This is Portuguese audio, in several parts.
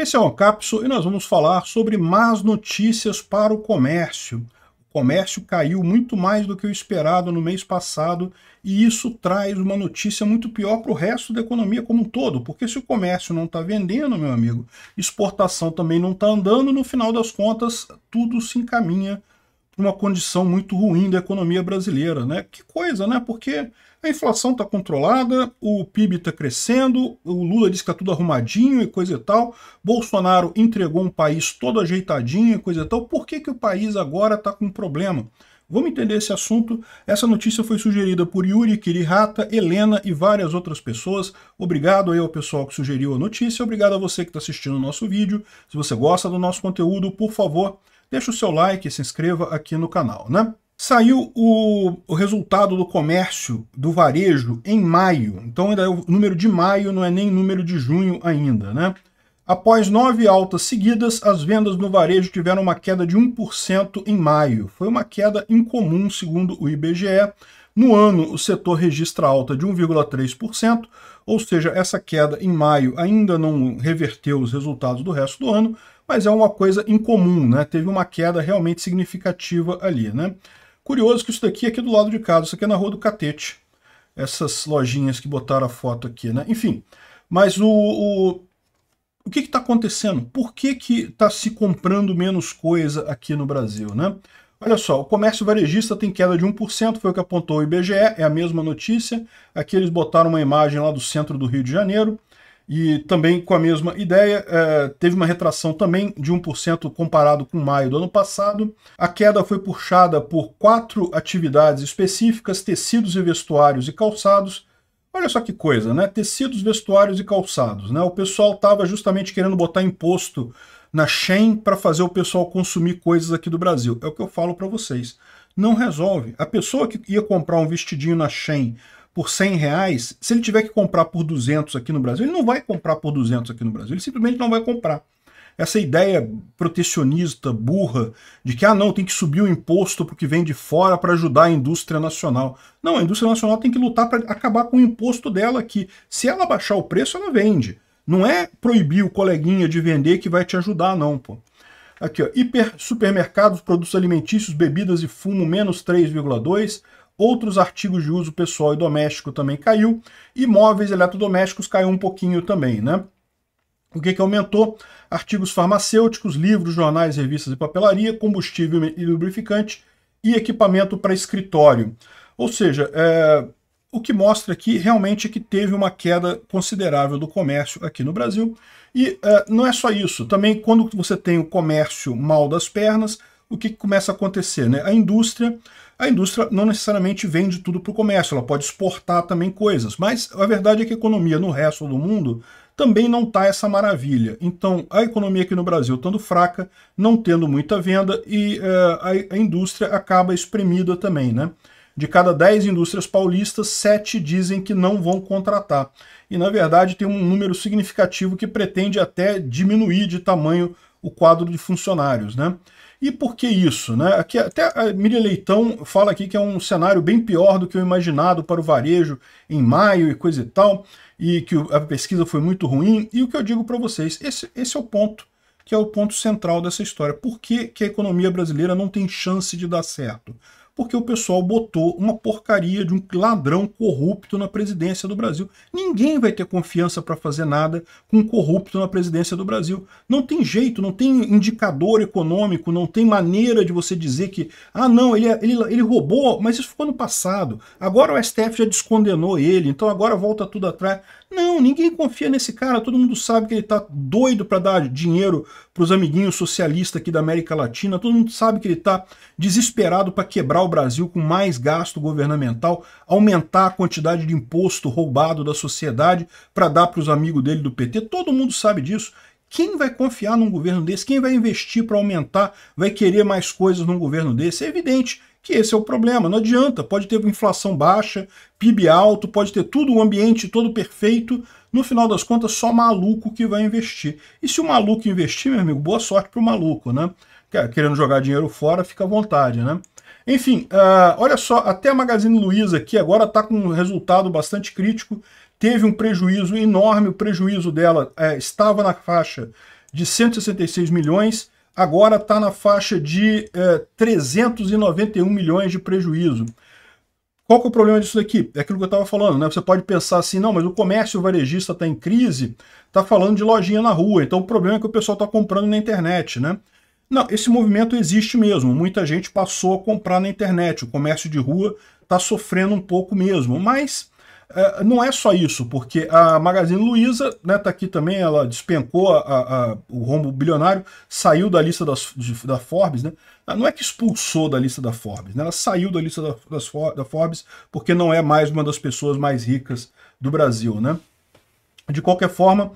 Esse é o Capso e nós vamos falar sobre más notícias para o comércio. O comércio caiu muito mais do que o esperado no mês passado e isso traz uma notícia muito pior para o resto da economia como um todo, porque se o comércio não está vendendo, meu amigo, exportação também não está andando, no final das contas, tudo se encaminha uma condição muito ruim da economia brasileira. Né? Que coisa, né? Porque a inflação está controlada, o PIB está crescendo, o Lula disse que está tudo arrumadinho e coisa e tal, Bolsonaro entregou um país todo ajeitadinho e coisa e tal. Por que, que o país agora está com problema? Vamos entender esse assunto. Essa notícia foi sugerida por Yuri Kirihata, Helena e várias outras pessoas. Obrigado aí ao pessoal que sugeriu a notícia. Obrigado a você que está assistindo o nosso vídeo. Se você gosta do nosso conteúdo, por favor, deixa o seu like, e se inscreva aqui no canal, né? Saiu o, o, resultado do comércio do varejo em maio. Então ainda é o número de maio, não é nem número de junho ainda, né? Após nove altas seguidas, as vendas no varejo tiveram uma queda de 1% em maio. Foi uma queda incomum, segundo o IBGE. No ano, o setor registra alta de 1,3%, ou seja, essa queda em maio ainda não reverteu os resultados do resto do ano, mas é uma coisa incomum, né? Teve uma queda realmente significativa ali, né? Curioso que isso daqui é aqui do lado de casa, isso aqui é na Rua do Catete. Essas lojinhas que botaram a foto aqui, né? Enfim, mas o, o, o que está acontecendo? Por que está se comprando menos coisa aqui no Brasil, né? Olha só, o comércio varejista tem queda de 1%, foi o que apontou o IBGE, é a mesma notícia. Aqui eles botaram uma imagem lá do centro do Rio de Janeiro e também com a mesma ideia, é, teve uma retração também de 1% comparado com maio do ano passado. A queda foi puxada por quatro atividades específicas: tecidos e vestuários e calçados. Olha só que coisa, né? Tecidos, vestuários e calçados. Né? O pessoal estava justamente querendo botar imposto na Shein para fazer o pessoal consumir coisas aqui do Brasil. É o que eu falo para vocês. Não resolve. A pessoa que ia comprar um vestidinho na Shein por 100 reais, se ele tiver que comprar por 200 aqui no Brasil, ele não vai comprar por 200 aqui no Brasil, ele simplesmente não vai comprar. Essa ideia protecionista, burra, de que ah não, tem que subir o imposto para o que vem de fora para ajudar a indústria nacional. Não, a indústria nacional tem que lutar para acabar com o imposto dela aqui. Se ela baixar o preço, ela vende. Não é proibir o coleguinha de vender que vai te ajudar, não, pô. Aqui, ó, hiper, supermercados, produtos alimentícios, bebidas e fumo, menos 3,2% outros artigos de uso pessoal e doméstico também caiu, e móveis eletrodomésticos caiu um pouquinho também, né? O que, que aumentou? Artigos farmacêuticos, livros, jornais, revistas e papelaria, combustível e lubrificante e equipamento para escritório. Ou seja, é, o que mostra aqui realmente é que teve uma queda considerável do comércio aqui no Brasil. E é, não é só isso, também quando você tem o comércio mal das pernas, o que, que começa a acontecer? Né? A indústria a indústria não necessariamente vende tudo para o comércio, ela pode exportar também coisas, mas a verdade é que a economia no resto do mundo também não está essa maravilha. Então, a economia aqui no Brasil estando fraca, não tendo muita venda e uh, a, a, indústria acaba espremida também, né? De cada 10 indústrias paulistas, 7 dizem que não vão contratar. E, na verdade, tem um número significativo que pretende até diminuir de tamanho o quadro de funcionários, né? E por que isso? Né? Aqui, até a Miriam Leitão fala aqui que é um cenário bem pior do que o imaginado para o varejo em maio e coisa e tal, e que a pesquisa foi muito ruim. E o que eu digo para vocês, esse, esse é o ponto, que é o ponto central dessa história. Por que, que a economia brasileira não tem chance de dar certo? porque o pessoal botou uma porcaria de um ladrão corrupto na presidência do Brasil. Ninguém vai ter confiança para fazer nada com um corrupto na presidência do Brasil. Não tem jeito, não tem indicador econômico, não tem maneira de você dizer que, ah, não, ele, é, ele, ele roubou, mas isso ficou no passado. Agora o STF já descondenou ele, então agora volta tudo atrás. Não, ninguém confia nesse cara, todo mundo sabe que ele tá doido para dar dinheiro para os amiguinhos socialistas aqui da América Latina, todo mundo sabe que ele está desesperado para quebrar o Brasil com mais gasto governamental, aumentar a quantidade de imposto roubado da sociedade para dar para os amigos dele do PT. Todo mundo sabe disso. Quem vai confiar num governo desse? Quem vai investir para aumentar? Vai querer mais coisas num governo desse? É evidente que esse é o problema. Não adianta, pode ter inflação baixa, PIB alto, pode ter tudo, o um ambiente todo perfeito. No final das contas, só maluco que vai investir. E se o maluco investir, meu amigo, boa sorte para o maluco, né? Querendo jogar dinheiro fora, fica à vontade, né? Enfim, uh, olha só, até a Magazine Luiza aqui agora está com um resultado bastante crítico, teve um prejuízo enorme, o prejuízo dela é, estava na faixa de 166 milhões, agora está na faixa de é, 391 milhões de prejuízo. Qual que é o problema disso daqui? É aquilo que eu estava falando, né? Você pode pensar assim, não, mas o comércio varejista está em crise, está falando de lojinha na rua, então o problema é que o pessoal está comprando na internet, né? Não, esse movimento existe mesmo. Muita gente passou a comprar na internet. O comércio de rua está sofrendo um pouco mesmo. Mas é, não é só isso, porque a Magazine Luiza está né, tá aqui também, ela despencou a, a, o rombo bilionário, saiu da lista das, da Forbes, né? Não é que expulsou da lista da Forbes, né? ela saiu da lista da, das, da Forbes porque não é mais uma das pessoas mais ricas do Brasil, né? De qualquer forma,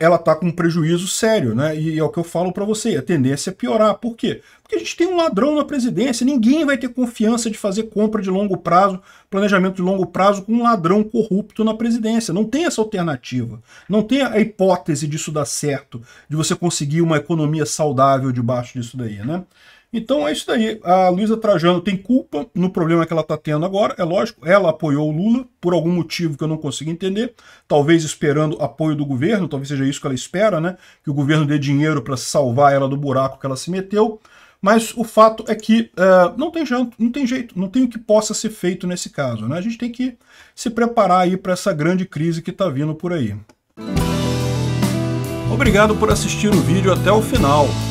ela está com um prejuízo sério, né? E é o que eu falo para você, a tendência é piorar. Por quê? Porque a gente tem um ladrão na presidência, ninguém vai ter confiança de fazer compra de longo prazo, planejamento de longo prazo com um ladrão corrupto na presidência. Não tem essa alternativa. Não tem a hipótese disso dar certo, de você conseguir uma economia saudável debaixo disso daí, né? Então é isso daí. A Luísa Trajano tem culpa no problema que ela está tendo agora, é lógico. Ela apoiou o Lula por algum motivo que eu não consigo entender, talvez esperando apoio do governo, talvez seja isso que ela espera, né? Que o governo dê dinheiro para salvar ela do buraco que ela se meteu. Mas o fato é que uh, não tem jeito, não tem jeito, não tem o que possa ser feito nesse caso. Né? A gente tem que se preparar aí para essa grande crise que está vindo por aí. Obrigado por assistir o vídeo até o final.